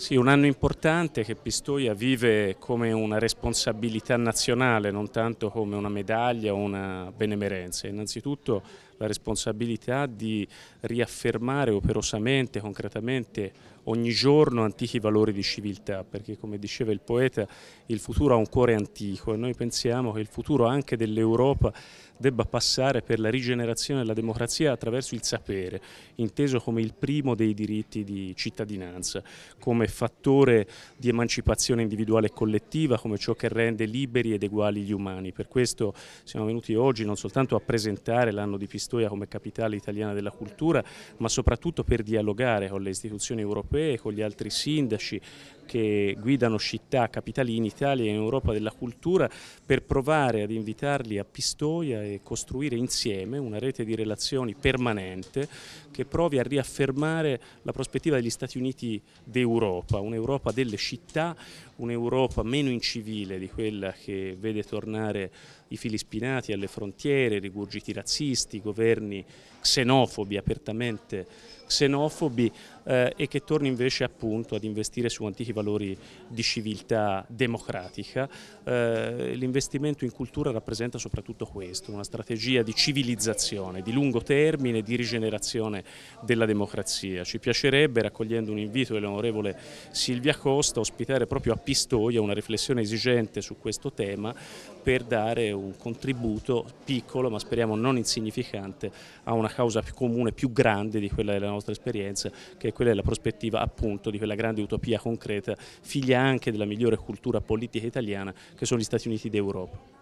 Sì, un anno importante che Pistoia vive come una responsabilità nazionale, non tanto come una medaglia o una benemerenza. Innanzitutto la responsabilità di riaffermare operosamente, concretamente, ogni giorno antichi valori di civiltà, perché come diceva il poeta il futuro ha un cuore antico e noi pensiamo che il futuro anche dell'Europa debba passare per la rigenerazione della democrazia attraverso il sapere, inteso come il primo dei diritti di cittadinanza, come fattore di emancipazione individuale e collettiva, come ciò che rende liberi ed eguali gli umani. Per questo siamo venuti oggi non soltanto a presentare l'anno di Pistoia, Pistoia come capitale italiana della cultura, ma soprattutto per dialogare con le istituzioni europee, con gli altri sindaci, che guidano città, capitali in Italia e in Europa della cultura per provare ad invitarli a Pistoia e costruire insieme una rete di relazioni permanente che provi a riaffermare la prospettiva degli Stati Uniti d'Europa, un'Europa delle città, un'Europa meno incivile di quella che vede tornare i fili spinati alle frontiere, rigurgiti razzisti, governi xenofobi apertamente xenofobi eh, e che torni invece appunto ad investire su antichi valori di civiltà democratica. Eh, L'investimento in cultura rappresenta soprattutto questo, una strategia di civilizzazione, di lungo termine, di rigenerazione della democrazia. Ci piacerebbe, raccogliendo un invito dell'onorevole Silvia Costa, ospitare proprio a Pistoia una riflessione esigente su questo tema per dare un contributo piccolo ma speriamo non insignificante a una causa più comune, più grande di quella della nostra nostra esperienza, che è quella della prospettiva appunto di quella grande utopia concreta, figlia anche della migliore cultura politica italiana, che sono gli Stati Uniti d'Europa.